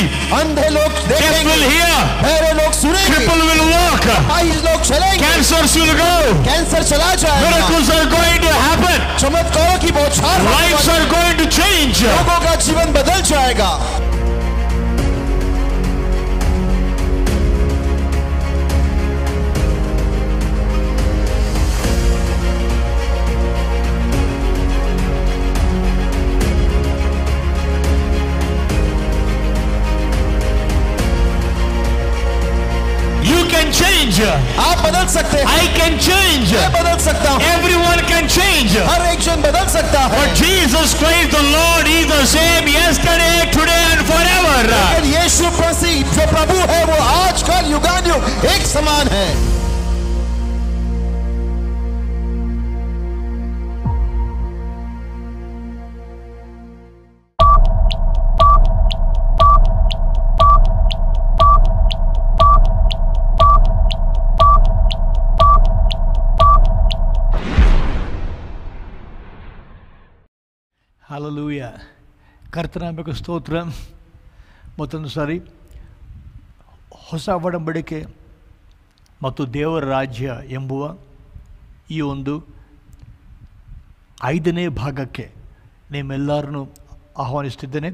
see अंधे लोग deaf will hear बहरे cripple will walk Cancer cancers will go cancer miracles are going to happen lives are going to change change. I can change. Everyone can change. But Jesus praise the Lord, is the same yesterday, today, and forever. Yeshu Prasi, jo Prabhu hai, wo aaj kal yugan yug ek saman hai. ಕರ್ತನಾಗಬೇಕು ಸ್ತೋತ್ರ ಮತ್ತೊಂದು ಸಾರಿ ಹೊಸ ಒಡಂಬಡಿಕೆ ಮತ್ತು ದೇವರ ರಾಜ್ಯ ಎಂಬುವ ಈ ಒಂದು ಐದನೇ ಭಾಗಕ್ಕೆ ನಿಮ್ಮೆಲ್ಲರನ್ನೂ ಆಹ್ವಾನಿಸ್ತಿದ್ದೇನೆ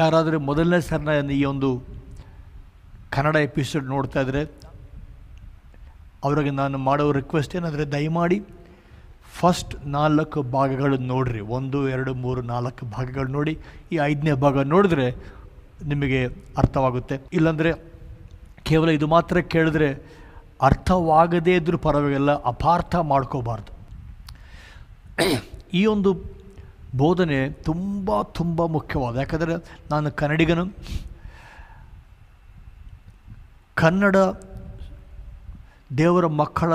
ಯಾರಾದರೂ ಮೊದಲನೇ ಸರ್ನ ಈ ಒಂದು ಕನ್ನಡ ಎಪಿಸೋಡ್ ನೋಡ್ತಾ ಇದ್ದರೆ ಅವರಿಗೆ ನಾನು ಮಾಡೋ ರಿಕ್ವೆಸ್ಟ್ ಏನಂದರೆ ದಯಮಾಡಿ ಫಸ್ಟ್ ನಾಲ್ಕು ಭಾಗಗಳು ನೋಡ್ರಿ ಒಂದು ಎರಡು ಮೂರು ನಾಲ್ಕು ಭಾಗಗಳು ನೋಡಿ ಈ ಐದನೇ ಭಾಗ ನೋಡಿದ್ರೆ ನಿಮಗೆ ಅರ್ಥವಾಗುತ್ತೆ ಇಲ್ಲಾಂದರೆ ಕೇವಲ ಇದು ಮಾತ್ರ ಕೇಳಿದ್ರೆ ಅರ್ಥವಾಗದೇ ಇದ್ರೂ ಪರವಾಗಿಲ್ಲ ಅಪಾರ್ಥ ಮಾಡ್ಕೋಬಾರ್ದು ಈ ಒಂದು ಬೋಧನೆ ತುಂಬ ತುಂಬ ಮುಖ್ಯವಾದ ಯಾಕಂದರೆ ನಾನು ಕನ್ನಡಿಗನು ಕನ್ನಡ ದೇವರ ಮಕ್ಕಳ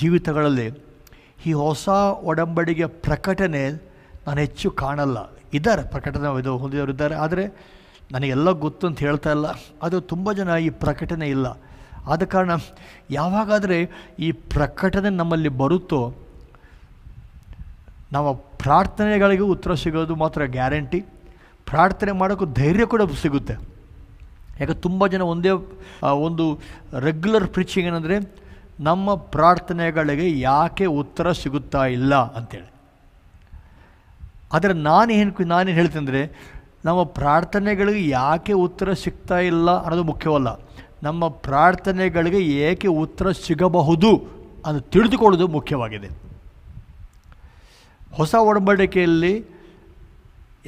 ಜೀವಿತಗಳಲ್ಲಿ ಈ ಹೊಸ ಒಡಂಬಡಿಗೆ ಪ್ರಕಟಣೆ ನಾನು ಹೆಚ್ಚು ಕಾಣಲ್ಲ ಇದ್ದಾರೆ ಪ್ರಕಟಣೆ ಇದು ಹೊಂದಿದವರು ಇದ್ದಾರೆ ಆದರೆ ನನಗೆಲ್ಲ ಗೊತ್ತು ಅಂತ ಹೇಳ್ತಾ ಇಲ್ಲ ಅದು ತುಂಬ ಜನ ಈ ಪ್ರಕಟಣೆ ಇಲ್ಲ ಆದ ಕಾರಣ ಯಾವಾಗಾದರೆ ಈ ಪ್ರಕಟಣೆ ನಮ್ಮಲ್ಲಿ ಬರುತ್ತೋ ನಮ್ಮ ಪ್ರಾರ್ಥನೆಗಳಿಗೆ ಉತ್ತರ ಸಿಗೋದು ಮಾತ್ರ ಗ್ಯಾರಂಟಿ ಪ್ರಾರ್ಥನೆ ಮಾಡೋಕ್ಕೂ ಧೈರ್ಯ ಕೂಡ ಸಿಗುತ್ತೆ ಯಾಕೆ ತುಂಬ ಜನ ಒಂದೇ ಒಂದು ರೆಗ್ಯುಲರ್ ಪ್ರೀಚಿಂಗ್ ಏನಂದರೆ ನಮ್ಮ ಪ್ರಾರ್ಥನೆಗಳಿಗೆ ಯಾಕೆ ಉತ್ತರ ಸಿಗುತ್ತಾ ಇಲ್ಲ ಅಂತೇಳಿ ಆದರೆ ನಾನೇನು ನಾನೇನು ಹೇಳ್ತಂದರೆ ನಮ್ಮ ಪ್ರಾರ್ಥನೆಗಳಿಗೆ ಯಾಕೆ ಉತ್ತರ ಸಿಗ್ತಾ ಇಲ್ಲ ಅನ್ನೋದು ಮುಖ್ಯವಲ್ಲ ನಮ್ಮ ಪ್ರಾರ್ಥನೆಗಳಿಗೆ ಏಕೆ ಉತ್ತರ ಸಿಗಬಹುದು ಅಂತ ತಿಳಿದುಕೊಳ್ಳೋದು ಮುಖ್ಯವಾಗಿದೆ ಹೊಸ ಒಡಂಬಡಿಕೆಯಲ್ಲಿ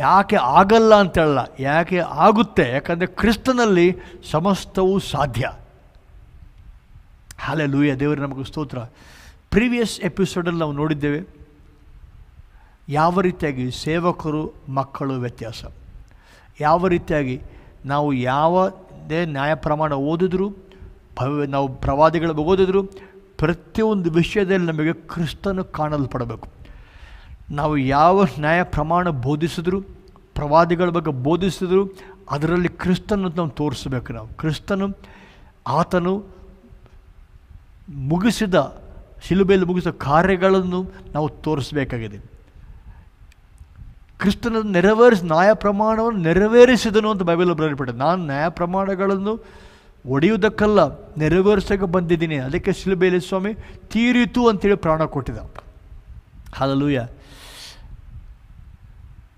ಯಾಕೆ ಆಗಲ್ಲ ಅಂತೇಳಲ್ಲ ಯಾಕೆ ಆಗುತ್ತೆ ಯಾಕಂದರೆ ಕ್ರಿಸ್ತನಲ್ಲಿ ಸಮಸ್ತವೂ ಸಾಧ್ಯ ಹಾಲೆ ಲೂಯ ದೇವರು ನಮಗೆ ಸ್ತೋತ್ರ ಪ್ರೀವಿಯಸ್ ಎಪಿಸೋಡಲ್ಲಿ ನಾವು ನೋಡಿದ್ದೇವೆ ಯಾವ ರೀತಿಯಾಗಿ ಸೇವಕರು ಮಕ್ಕಳು ವ್ಯತ್ಯಾಸ ಯಾವ ರೀತಿಯಾಗಿ ನಾವು ಯಾವುದೇ ನ್ಯಾಯ ಪ್ರಮಾಣ ಓದಿದ್ರು ನಾವು ಪ್ರವಾದಿಗಳ ಓದಿದ್ರು ಪ್ರತಿಯೊಂದು ವಿಷಯದಲ್ಲಿ ನಮಗೆ ಕ್ರಿಸ್ತನು ಕಾಣಲ್ಪಡಬೇಕು ನಾವು ಯಾವ ನ್ಯಾಯ ಪ್ರಮಾಣ ಬೋಧಿಸಿದ್ರು ಪ್ರವಾದಿಗಳ ಬಗ್ಗೆ ಬೋಧಿಸಿದ್ರು ಅದರಲ್ಲಿ ಕ್ರಿಸ್ತನ ನಾವು ತೋರಿಸ್ಬೇಕು ನಾವು ಕ್ರಿಸ್ತನು ಆತನು ಮುಗಿಸಿದ ಶಿಲುಬೆಯಲ್ಲಿ ಮುಗಿಸಿದ ಕಾರ್ಯಗಳನ್ನು ನಾವು ತೋರಿಸಬೇಕಾಗಿದೆ ಕ್ರಿಸ್ತನ ನೆರವೇರಿಸಿ ನ್ಯಾಯ ಪ್ರಮಾಣವನ್ನು ನೆರವೇರಿಸಿದನು ಅಂತ ಬೈಬಲ್ ಬರೆಯಲ್ಪಟ್ಟೆ ನಾನು ನ್ಯಾಯ ಪ್ರಮಾಣಗಳನ್ನು ಒಡೆಯುವುದಕ್ಕಲ್ಲ ನೆರವೇರಿಸೋಕೆ ಬಂದಿದ್ದೀನಿ ಅದಕ್ಕೆ ಶಿಲುಬೆಯಲ್ಲಿ ಸ್ವಾಮಿ ತೀರಿತು ಅಂತೇಳಿ ಪ್ರಾಣ ಕೊಟ್ಟಿದ್ದ ಹಾಲಲೂಯ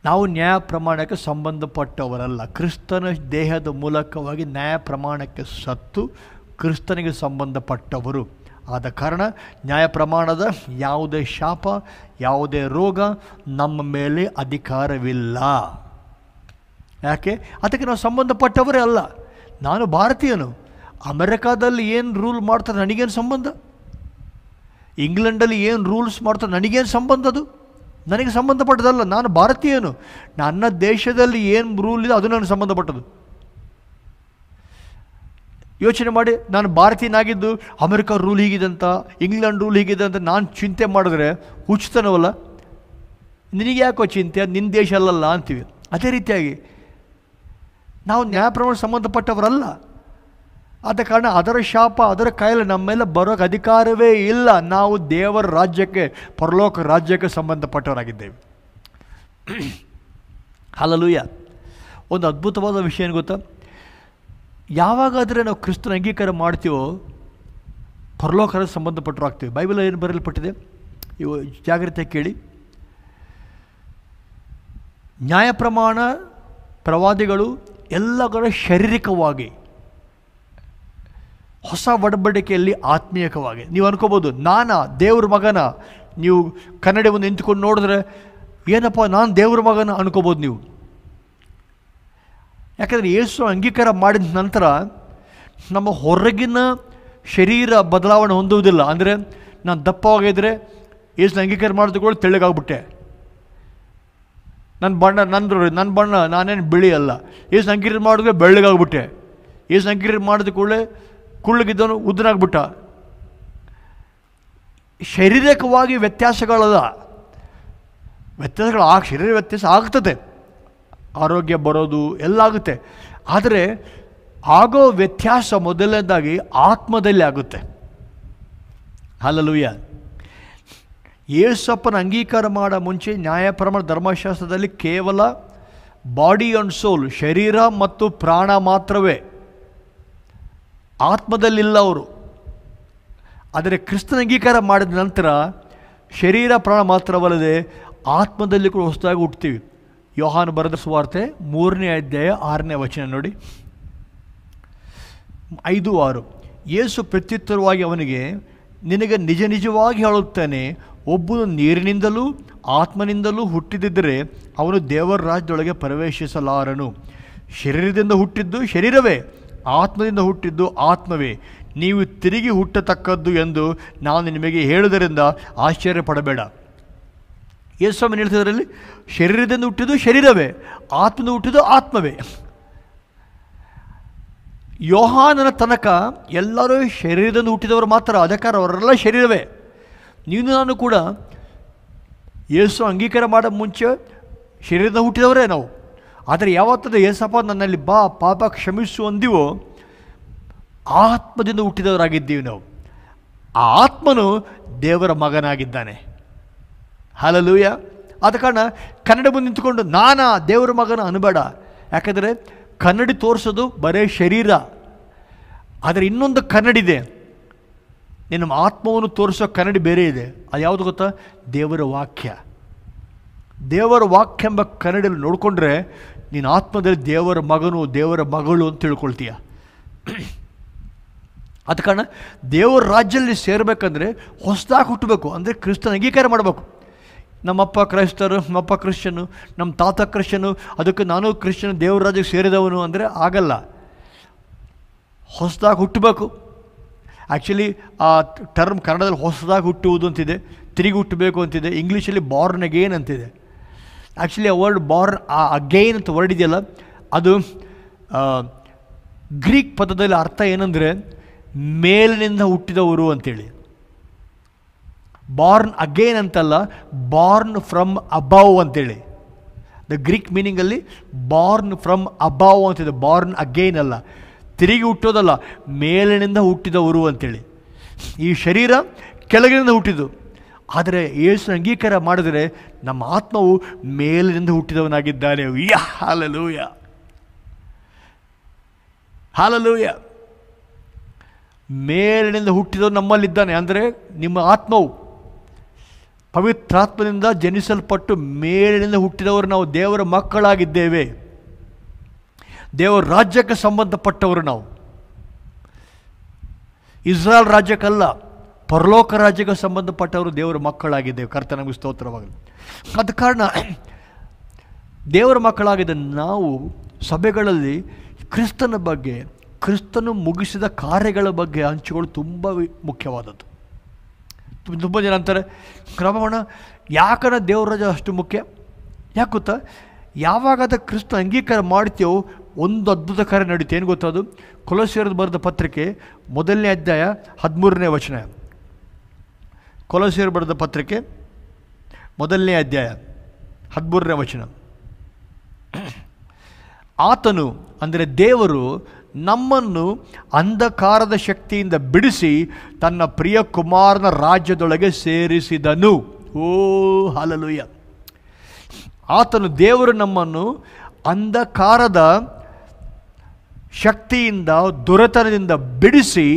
ನಾವು ನ್ಯಾಯ ಪ್ರಮಾಣಕ್ಕೆ ಸಂಬಂಧಪಟ್ಟವರಲ್ಲ ಕ್ರಿಸ್ತನ ದೇಹದ ಮೂಲಕವಾಗಿ ನ್ಯಾಯ ಪ್ರಮಾಣಕ್ಕೆ ಸತ್ತು ಕ್ರಿಸ್ತನಿಗೆ ಸಂಬಂಧಪಟ್ಟವರು ಆದ ಕಾರಣ ನ್ಯಾಯ ಪ್ರಮಾಣದ ಯಾವುದೇ ಶಾಪ ಯಾವುದೇ ರೋಗ ನಮ್ಮ ಮೇಲೆ ಅಧಿಕಾರವಿಲ್ಲ ಯಾಕೆ ಅದಕ್ಕೆ ನಾವು ಸಂಬಂಧಪಟ್ಟವರೇ ಅಲ್ಲ ನಾನು ಭಾರತೀಯನು ಅಮೆರಿಕಾದಲ್ಲಿ ಏನು ರೂಲ್ ಮಾಡ್ತಾರೆ ನನಗೇನು ಸಂಬಂಧ ಇಂಗ್ಲೆಂಡಲ್ಲಿ ಏನು ರೂಲ್ಸ್ ಮಾಡ್ತಾರೆ ನನಗೇನು ಸಂಬಂಧ ಅದು ನನಗೆ ಸಂಬಂಧಪಟ್ಟದಲ್ಲ ನಾನು ಭಾರತೀಯನು ನನ್ನ ದೇಶದಲ್ಲಿ ಏನು ರೂಲ್ ಇದೆ ಅದು ನನಗೆ ಸಂಬಂಧಪಟ್ಟದು ಯೋಚನೆ ಮಾಡಿ ನಾನು ಭಾರತೀಯನಾಗಿದ್ದು ಅಮೆರಿಕ ರೂಲ್ ಹೀಗಿದೆ ಅಂತ ಇಂಗ್ಲೆಂಡ್ ರೂಲ್ ಹೀಗಿದೆ ಅಂತ ನಾನು ಚಿಂತೆ ಮಾಡಿದ್ರೆ ಉಚಿತನವಲ್ಲ ನಿನಗೆ ಯಾಕೋ ಚಿಂತೆ ನಿನ್ನ ದೇಶ ಅಲ್ಲಲ್ಲ ಅಂತೀವಿ ಅದೇ ರೀತಿಯಾಗಿ ನಾವು ನ್ಯಾಯಪ್ರಮಾಣ ಸಂಬಂಧಪಟ್ಟವರಲ್ಲ ಆದ ಕಾರಣ ಅದರ ಶಾಪ ಅದರ ಕಾಯಿಲೆ ನಮ್ಮ ಮೇಲೆ ಬರೋಕ್ಕೆ ಅಧಿಕಾರವೇ ಇಲ್ಲ ನಾವು ದೇವರ ರಾಜ್ಯಕ್ಕೆ ಪರಲೋಕ ರಾಜ್ಯಕ್ಕೆ ಸಂಬಂಧಪಟ್ಟವರಾಗಿದ್ದೇವೆ ಹಲಲುಯ್ಯ ಒಂದು ಅದ್ಭುತವಾದ ವಿಷಯ ಏನು ಗೊತ್ತಾ ಯಾವಾಗಾದರೆ ನಾವು ಕ್ರಿಸ್ತನ ಅಂಗೀಕಾರ ಮಾಡ್ತೀವೋ ಪರಲೋಕರ ಸಂಬಂಧಪಟ್ಟರು ಆಗ್ತೀವಿ ಬೈಬಲ್ ಏನು ಬರೆಯಲ್ಪಟ್ಟಿದೆ ಇವು ಜಾಗ್ರತೆ ಕೇಳಿ ನ್ಯಾಯ ಪ್ರಮಾಣ ಪ್ರವಾದಿಗಳು ಎಲ್ಲಗಳ ಶಾರೀರಿಕವಾಗಿ ಹೊಸ ಒಡಂಬಡಿಕೆಯಲ್ಲಿ ಆತ್ಮೀಯಕವಾಗಿ ನೀವು ಅನ್ಕೋಬೋದು ನಾನ ದೇವ್ರ ಮಗನ ನೀವು ಕನ್ನಡವನ್ನು ನಿಂತ್ಕೊಂಡು ನೋಡಿದ್ರೆ ಏನಪ್ಪ ನಾನು ದೇವ್ರ ಮಗನ ಅನ್ಕೋಬೋದು ನೀವು ಯಾಕಂದರೆ ಏಸು ಅಂಗೀಕಾರ ಮಾಡಿದ ನಂತರ ನಮ್ಮ ಹೊರಗಿನ ಶರೀರ ಬದಲಾವಣೆ ಹೊಂದುವುದಿಲ್ಲ ಅಂದರೆ ನಾನು ದಪ್ಪವಾಗಿದ್ದರೆ ಏಸು ಅಂಗೀಕಾರ ಮಾಡಿದ್ಕೊಳ್ಳಿ ತೆಳ್ಳಗಾಗ್ಬಿಟ್ಟೆ ನನ್ನ ಬಣ್ಣ ನಂದು ನನ್ನ ಬಣ್ಣ ನಾನೇನು ಬಿಳಿ ಅಲ್ಲ ಏಸು ಅಂಗೀಕಾರ ಮಾಡಿದ್ರೆ ಬೆಳ್ಳಗಾಗ್ಬಿಟ್ಟೆ ಏಸು ಸಂಕೀರ್ಣ ಮಾಡಿದ ಕೂಡಲೇ ಕುಳ್ಳಗಿದ್ದವನು ಉದ್ದನಾಗ್ಬಿಟ್ಟ ಶಾರೀರಿಕವಾಗಿ ವ್ಯತ್ಯಾಸಗಳಲ್ಲ ವ್ಯತ್ಯಾಸಗಳು ಆ ಶರೀರ ವ್ಯತ್ಯಾಸ ಆಗ್ತದೆ ಆರೋಗ್ಯ ಬರೋದು ಎಲ್ಲ ಆಗುತ್ತೆ ಆದರೆ ಆಗೋ ವ್ಯತ್ಯಾಸ ಮೊದಲನೇದಾಗಿ ಆತ್ಮದಲ್ಲಿ ಆಗುತ್ತೆ ಅಲ್ಲಲುಯ್ಯ ಯೇಸಪ್ಪನ ಅಂಗೀಕಾರ ಮಾಡೋ ಮುಂಚೆ ನ್ಯಾಯಪ್ರಮಾಣ ಧರ್ಮಶಾಸ್ತ್ರದಲ್ಲಿ ಕೇವಲ ಬಾಡಿ ಆ್ಯಂಡ್ ಸೋಲ್ ಶರೀರ ಮತ್ತು ಪ್ರಾಣ ಮಾತ್ರವೇ ಆತ್ಮದಲ್ಲಿಲ್ಲ ಅವರು ಆದರೆ ಕ್ರಿಸ್ತನ ಅಂಗೀಕಾರ ಮಾಡಿದ ನಂತರ ಶರೀರ ಪ್ರಾಣ ಮಾತ್ರವಲ್ಲದೆ ಆತ್ಮದಲ್ಲಿ ಕೂಡ ಹೊಸದಾಗಿ ಹುಟ್ಟುತ್ತೀವಿ ಯೋಹಾನ್ ಬರೆದ ಸುವಾರ್ತೆ ಮೂರನೇ ಅಧ್ಯಾಯ ಆರನೇ ವಚನ ನೋಡಿ ಐದು ಆರು ಏಸು ಪ್ರತ್ಯುತ್ತರವಾಗಿ ಅವನಿಗೆ ನಿನಗೆ ನಿಜ ನಿಜವಾಗಿ ಹೇಳುತ್ತೇನೆ ಒಬ್ಬನು ನೀರಿನಿಂದಲೂ ಆತ್ಮನಿಂದಲೂ ಹುಟ್ಟಿದಿದ್ದರೆ ಅವನು ದೇವರ ರಾಜ್ಯದೊಳಗೆ ಪ್ರವೇಶಿಸಲಾರನು ಶರೀರದಿಂದ ಹುಟ್ಟಿದ್ದು ಶರೀರವೇ ಆತ್ಮದಿಂದ ಹುಟ್ಟಿದ್ದು ಆತ್ಮವೇ ನೀವು ತಿರುಗಿ ಹುಟ್ಟತಕ್ಕದ್ದು ಎಂದು ನಾನು ನಿಮಗೆ ಹೇಳುವುದರಿಂದ ಆಶ್ಚರ್ಯ ಪಡಬೇಡ ಯೇಸು ಸ್ವಾಮಿ ಹೇಳ್ತಿದ್ರಲ್ಲಿ ಶರೀರದಿಂದ ಹುಟ್ಟಿದ್ದು ಶರೀರವೇ ಆತ್ಮದಿಂದ ಹುಟ್ಟಿದ್ದು ಆತ್ಮವೇ ಯೋಹಾನನ ತನಕ ಎಲ್ಲರೂ ಶರೀರದಿಂದ ಹುಟ್ಟಿದವರು ಮಾತ್ರ ಅಧಿಕಾರ ಅವರೆಲ್ಲ ಶರೀರವೇ ನೀನು ನಾನು ಕೂಡ ಯೇಸು ಅಂಗೀಕಾರ ಮಾಡೋ ಮುಂಚೆ ಶರೀರದಿಂದ ಹುಟ್ಟಿದವರೇ ನಾವು ಆದರೆ ಯಾವತ್ತದ ಯೇಸಪ್ಪ ನನ್ನಲ್ಲಿ ಬಾ ಪಾಪ ಕ್ಷಮಿಸು ಅಂದಿವೋ ಆತ್ಮದಿಂದ ಹುಟ್ಟಿದವರಾಗಿದ್ದೀವಿ ನಾವು ಆ ಆತ್ಮನು ದೇವರ ಮಗನಾಗಿದ್ದಾನೆ ಹಲಲೂಯ ಆದ ಕಾರಣ ಕನ್ನಡ ಮುಂದೆ ನಿಂತ್ಕೊಂಡು ನಾನಾ ದೇವರ ಮಗನ ಅನ್ಬೇಡ ಯಾಕಂದರೆ ಕನ್ನಡಿ ತೋರಿಸೋದು ಬರೇ ಶರೀರ ಆದರೆ ಇನ್ನೊಂದು ಕನ್ನಡಿದೆ ನಿನ್ನ ಆತ್ಮವನ್ನು ತೋರಿಸೋ ಕನ್ನಡಿ ಬೇರೆ ಇದೆ ಅದು ಯಾವುದು ಗೊತ್ತಾ ದೇವರ ವಾಕ್ಯ ದೇವರ ವಾಕ್ಯ ಎಂಬ ಕನ್ನಡಿಯಲ್ಲಿ ನೋಡಿಕೊಂಡ್ರೆ ನೀನು ಆತ್ಮದಲ್ಲಿ ದೇವರ ಮಗನು ದೇವರ ಮಗಳು ಅಂತ ತಿಳ್ಕೊಳ್ತೀಯ ಅದ ಕಾರಣ ದೇವರ ರಾಜ್ಯದಲ್ಲಿ ಸೇರಬೇಕಂದ್ರೆ ಹೊಸದಾಗಿ ಹುಟ್ಟಬೇಕು ಅಂದರೆ ಕ್ರಿಸ್ತನ ಅಂಗೀಕಾರ ಮಾಡಬೇಕು ನಮ್ಮಪ್ಪ ಕ್ರೈಸ್ತರು ನಮ್ಮಪ್ಪ ಕ್ರಿಶ್ಚನು ನಮ್ಮ ತಾತ ಕ್ರಿಶ್ಚನು ಅದಕ್ಕೆ ನಾನು ಕ್ರಿಶ್ಚನ್ ದೇವ್ರ ರಾಜ್ಯಕ್ಕೆ ಸೇರಿದವನು ಅಂದರೆ ಆಗಲ್ಲ ಹೊಸದಾಗಿ ಹುಟ್ಟಬೇಕು ಆ್ಯಕ್ಚುಲಿ ಆ ಟರ್ಮ್ ಕನ್ನಡದಲ್ಲಿ ಹೊಸದಾಗಿ ಹುಟ್ಟುವುದು ಅಂತಿದೆ ತಿರುಗಿ ಹುಟ್ಟಬೇಕು ಅಂತಿದೆ ಇಂಗ್ಲೀಷಲ್ಲಿ ಬಾರ್ನ್ ಅಗೇನ್ ಅಂತಿದೆ ಆ್ಯಕ್ಚುಲಿ ಆ ವರ್ಡ್ ಬಾರ್ನ್ ಆ ಅಗೇನ್ ಅಂತ ವರ್ಡ್ ಇದೆಯಲ್ಲ ಅದು ಗ್ರೀಕ್ ಪದದಲ್ಲಿ ಅರ್ಥ ಏನಂದರೆ ಮೇಲಿನಿಂದ ಹುಟ್ಟಿದವರು ಅಂತೇಳಿ ಬಾರ್ನ್ ಅಗೇನ್ ಅಂತಲ್ಲ ಬಾರ್ನ್ ಫ್ರಮ್ ಅಬೌವ್ ಅಂತೇಳಿ ದ ಗ್ರೀಕ್ ಮೀನಿಂಗಲ್ಲಿ ಬಾರ್ನ್ ಫ್ರಮ್ ಅಬೌವ್ ಅಂತಿದೆ ಬಾರ್ನ್ ಅಗೇನ್ ಅಲ್ಲ ತಿರುಗಿ ಹುಟ್ಟೋದಲ್ಲ ಮೇಲಿನಿಂದ ಹುಟ್ಟಿದವರು ಅಂತೇಳಿ ಈ ಶರೀರ ಕೆಳಗಿನಿಂದ ಹುಟ್ಟಿದ್ದು ಆದರೆ ಏಸು ಅಂಗೀಕಾರ ಮಾಡಿದರೆ ನಮ್ಮ ಆತ್ಮವು ಮೇಲಿನಿಂದ ಹುಟ್ಟಿದವನಾಗಿದ್ದಾನೆ ಯಾ ಹಾಲಲೂಯ ಹಾಲಲೂಯ ಮೇಲಿನಿಂದ ಹುಟ್ಟಿದವನು ನಮ್ಮಲ್ಲಿದ್ದಾನೆ ಅಂದರೆ ನಿಮ್ಮ ಆತ್ಮವು ಪವಿತ್ರಾತ್ಮದಿಂದ ಜನಿಸಲ್ಪಟ್ಟು ಮೇಲಿನಿಂದ ಹುಟ್ಟಿದವರು ನಾವು ದೇವರ ಮಕ್ಕಳಾಗಿದ್ದೇವೆ ದೇವರ ರಾಜ್ಯಕ್ಕೆ ಸಂಬಂಧಪಟ್ಟವರು ನಾವು ಇಸ್ರಾಯಲ್ ರಾಜ್ಯಕ್ಕಲ್ಲ ಪರಲೋಕ ರಾಜ್ಯಕ್ಕೆ ಸಂಬಂಧಪಟ್ಟವರು ದೇವರ ಮಕ್ಕಳಾಗಿದ್ದೇವೆ ಕರ್ತ ನಮಗೆ ಸ್ತೋತ್ರವಾಗಲಿ ಆದ ಕಾರಣ ದೇವರ ಮಕ್ಕಳಾಗಿದ್ದ ನಾವು ಸಭೆಗಳಲ್ಲಿ ಕ್ರಿಸ್ತನ ಬಗ್ಗೆ ಕ್ರಿಸ್ತನು ಮುಗಿಸಿದ ಕಾರ್ಯಗಳ ಬಗ್ಗೆ ಹಂಚಿಕೊಳ್ಳೋದು ತುಂಬ ಮುಖ್ಯವಾದದ್ದು ತುಂಬ ಜನ ಅಂತಾರೆ ಕ್ರಮವಣ ಯಾಕನ ದೇವ್ರ ರಜ ಅಷ್ಟು ಮುಖ್ಯ ಯಾಕೆ ಗೊತ್ತಾ ಯಾವಾಗ ಅದ ಕ್ರಿಸ್ತ ಅಂಗೀಕಾರ ಮಾಡ್ತೀವೋ ಒಂದು ಅದ್ಭುತ ಕಾರ್ಯ ನಡೀತು ಏನು ಗೊತ್ತಾ ಅದು ಕೊಲೋಸಿಯರ್ದು ಬರೆದ ಪತ್ರಿಕೆ ಮೊದಲನೇ ಅಧ್ಯಾಯ ಹದಿಮೂರನೇ ವಚನ ಕೊಲೋಸಿಯರ್ ಬರೆದ ಪತ್ರಿಕೆ ಮೊದಲನೇ ಅಧ್ಯಾಯ ಹದಿಮೂರನೇ ವಚನ ಆತನು ಅಂದರೆ ದೇವರು ನಮ್ಮನ್ನು ಅಂಧಕಾರದ ಶಕ್ತಿಯಿಂದ ಬಿಡಿಸಿ ತನ್ನ ಪ್ರಿಯ ಕುಮಾರನ ರಾಜ್ಯದೊಳಗೆ ಸೇರಿಸಿದನು ಓ ಹಾಲಲುಯ್ಯ ಆತನು ದೇವರು ನಮ್ಮನ್ನು ಅಂಧಕಾರದ ಶಕ್ತಿಯಿಂದ ದುರತನದಿಂದ ಬಿಡಿಸಿ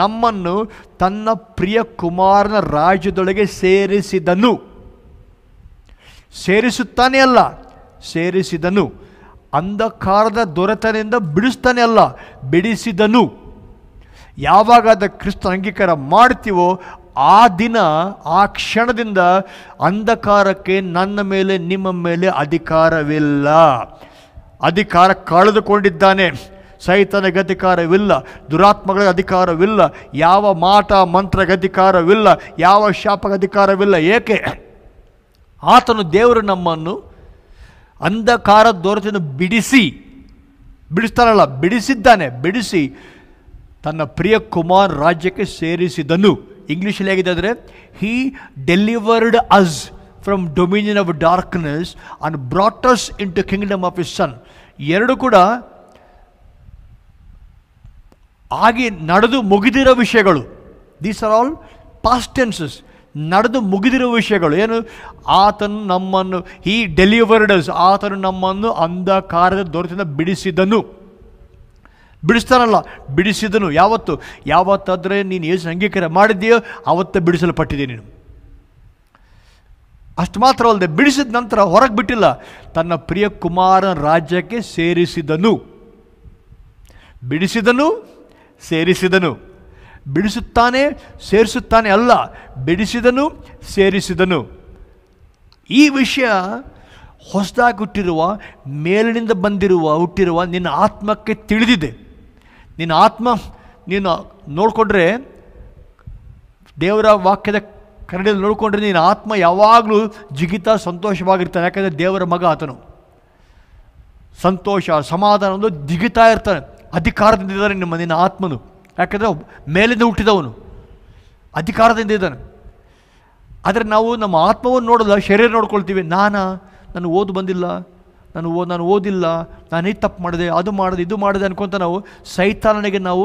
ನಮ್ಮನ್ನು ತನ್ನ ಪ್ರಿಯ ಕುಮಾರನ ರಾಜ್ಯದೊಳಗೆ ಸೇರಿಸಿದನು ಸೇರಿಸುತ್ತಾನೆ ಅಲ್ಲ ಸೇರಿಸಿದನು ಅಂಧಕಾರದ ದೊರೆತನಿಂದ ಬಿಡಿಸ್ತಾನೆ ಅಲ್ಲ ಬಿಡಿಸಿದನು ಯಾವಾಗ ಅದ ಕ್ರಿಸ್ತ ಅಂಗೀಕಾರ ಮಾಡ್ತೀವೋ ಆ ದಿನ ಆ ಕ್ಷಣದಿಂದ ಅಂಧಕಾರಕ್ಕೆ ನನ್ನ ಮೇಲೆ ನಿಮ್ಮ ಮೇಲೆ ಅಧಿಕಾರವಿಲ್ಲ ಅಧಿಕಾರ ಕಳೆದುಕೊಂಡಿದ್ದಾನೆ ಸೈತನಿಗೆ ಅಧಿಕಾರವಿಲ್ಲ ದುರಾತ್ಮಗಳಿಗೆ ಅಧಿಕಾರವಿಲ್ಲ ಯಾವ ಮಾಟ ಮಂತ್ರಕ್ಕೆ ಅಧಿಕಾರವಿಲ್ಲ ಯಾವ ಶಾಪಕ್ಕೆ ಅಧಿಕಾರವಿಲ್ಲ ಏಕೆ ಆತನು ದೇವರು ನಮ್ಮನ್ನು ಅಂಧಕಾರ ದೋರತೆಯನ್ನು ಬಿಡಿಸಿ ಬಿಡಿಸ್ತಾರಲ್ಲ ಬಿಡಿಸಿದ್ದಾನೆ ಬಿಡಿಸಿ ತನ್ನ ಪ್ರಿಯ ಕುಮಾರ್ ರಾಜ್ಯಕ್ಕೆ ಸೇರಿಸಿದನು ಇಂಗ್ಲೀಷಲ್ಲಿ ಹೇಗಿದೆ ಅಂದರೆ he delivered us from dominion of darkness and brought us into kingdom of his son ಎರಡು ಕೂಡ ಆಗಿ ನಡೆದು ಮುಗಿದಿರೋ ವಿಷಯಗಳು ದೀಸ್ ಆರ್ ಆಲ್ ಪಾಸ್ಟೆನ್ಸಸ್ ನಡೆದು ಮುಗಿದಿರುವ ವಿಷಯಗಳು ಏನು ಆತನು ನಮ್ಮನ್ನು ಈ ಡೆಲಿವರ್ಡಸ್ ಆತನು ನಮ್ಮನ್ನು ಅಂಧಕಾರದ ದೊರೆತಿಂದ ಬಿಡಿಸಿದನು ಬಿಡಿಸ್ತಾನಲ್ಲ ಬಿಡಿಸಿದನು ಯಾವತ್ತು ಯಾವತ್ತಾದರೆ ನೀನು ಏನು ಅಂಗೀಕಾರ ಮಾಡಿದ್ದೀಯೋ ಅವತ್ತೇ ಬಿಡಿಸಲ್ಪಟ್ಟಿದೆ ನೀನು ಅಷ್ಟು ಮಾತ್ರವಲ್ಲದೆ ಬಿಡಿಸಿದ ನಂತರ ಹೊರಗೆ ಬಿಟ್ಟಿಲ್ಲ ತನ್ನ ಪ್ರಿಯ ಕುಮಾರನ ರಾಜ್ಯಕ್ಕೆ ಸೇರಿಸಿದನು ಬಿಡಿಸಿದನು ಸೇರಿಸಿದನು ಬಿಡಿಸುತ್ತಾನೆ ಸೇರಿಸುತ್ತಾನೆ ಅಲ್ಲ ಬಿಡಿಸಿದನು ಸೇರಿಸಿದನು ಈ ವಿಷಯ ಹೊಸದಾಗಿ ಹುಟ್ಟಿರುವ ಮೇಲಿನಿಂದ ಬಂದಿರುವ ಹುಟ್ಟಿರುವ ನಿನ್ನ ಆತ್ಮಕ್ಕೆ ತಿಳಿದಿದೆ ನಿನ್ನ ಆತ್ಮ ನೀನು ನೋಡಿಕೊಂಡ್ರೆ ದೇವರ ವಾಕ್ಯದ ಕನ್ನಡದಲ್ಲಿ ನೋಡಿಕೊಂಡ್ರೆ ನಿನ್ನ ಆತ್ಮ ಯಾವಾಗಲೂ ಜಿಗಿತ ಸಂತೋಷವಾಗಿರ್ತಾನೆ ಯಾಕಂದರೆ ದೇವರ ಮಗ ಆತನು ಸಂತೋಷ ಸಮಾಧಾನ ಒಂದು ಜಿಗಿತಾ ಇರ್ತಾನೆ ಅಧಿಕಾರದಿಂದಿದ್ದಾರೆ ನಿಮ್ಮ ನಿನ್ನ ಆತ್ಮನು ಯಾಕಂದರೆ ಮೇಲಿಂದ ಹುಟ್ಟಿದವನು ಅಧಿಕಾರದಿಂದ ಇದ್ದಾನೆ ಆದರೆ ನಾವು ನಮ್ಮ ಆತ್ಮವನ್ನು ನೋಡಲ್ಲ ಶರೀರ ನೋಡ್ಕೊಳ್ತೀವಿ ನಾನಾ ನಾನು ಓದು ಬಂದಿಲ್ಲ ನಾನು ಓ ನಾನು ಓದಿಲ್ಲ ನಾನು ಈ ತಪ್ಪು ಮಾಡಿದೆ ಅದು ಮಾಡಿದೆ ಇದು ಮಾಡಿದೆ ಅನ್ಕೊಂತ ನಾವು ಸೈತಾನನಿಗೆ ನಾವು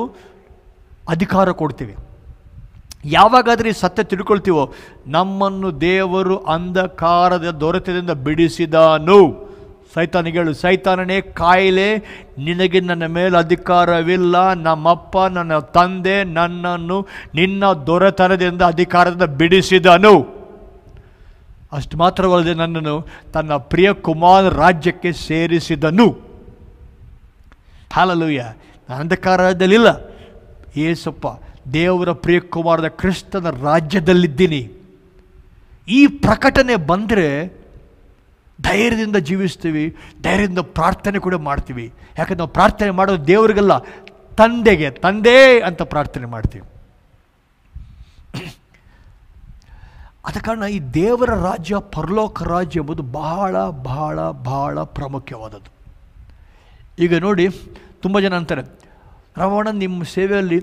ಅಧಿಕಾರ ಕೊಡ್ತೀವಿ ಯಾವಾಗಾದರೂ ಈ ಸತ್ಯ ತಿಳ್ಕೊಳ್ತೀವೋ ನಮ್ಮನ್ನು ದೇವರು ಅಂಧಕಾರದ ದೊರೆತದಿಂದ ನೋವು ಸೈತಾನಿಗೆ ಹೇಳು ಸೈತಾನನೇ ಕಾಯಿಲೆ ನಿನಗೆ ನನ್ನ ಮೇಲೆ ಅಧಿಕಾರವಿಲ್ಲ ನಮ್ಮಪ್ಪ ನನ್ನ ತಂದೆ ನನ್ನನ್ನು ನಿನ್ನ ದೊರೆತನದಿಂದ ಅಧಿಕಾರದಿಂದ ಬಿಡಿಸಿದನು ಅಷ್ಟು ಮಾತ್ರವಲ್ಲದೆ ನನ್ನನ್ನು ತನ್ನ ಪ್ರಿಯ ಕುಮಾರ್ ರಾಜ್ಯಕ್ಕೆ ಸೇರಿಸಿದನು ಹಾಲಲುಯ್ಯ ನಾನು ಅಂಧಕಾರದಲ್ಲಿಲ್ಲ ಏಸಪ್ಪ ದೇವರ ಪ್ರಿಯಕುಮಾರದ ಕ್ರಿಸ್ತನ ರಾಜ್ಯದಲ್ಲಿದ್ದೀನಿ ಈ ಪ್ರಕಟಣೆ ಬಂದರೆ ಧೈರ್ಯದಿಂದ ಜೀವಿಸ್ತೀವಿ ಧೈರ್ಯದಿಂದ ಪ್ರಾರ್ಥನೆ ಕೂಡ ಮಾಡ್ತೀವಿ ಯಾಕಂದ್ರೆ ನಾವು ಪ್ರಾರ್ಥನೆ ಮಾಡೋದು ದೇವರಿಗೆಲ್ಲ ತಂದೆಗೆ ತಂದೆ ಅಂತ ಪ್ರಾರ್ಥನೆ ಮಾಡ್ತೀವಿ ಅದ ಕಾರಣ ಈ ದೇವರ ರಾಜ್ಯ ಪರಲೋಕ ರಾಜ್ಯ ಎಂಬುದು ಬಹಳ ಬಹಳ ಬಹಳ ಪ್ರಾಮುಖ್ಯವಾದದ್ದು ಈಗ ನೋಡಿ ತುಂಬ ಜನ ಅಂತಾರೆ ರಾವಣ ನಿಮ್ಮ ಸೇವೆಯಲ್ಲಿ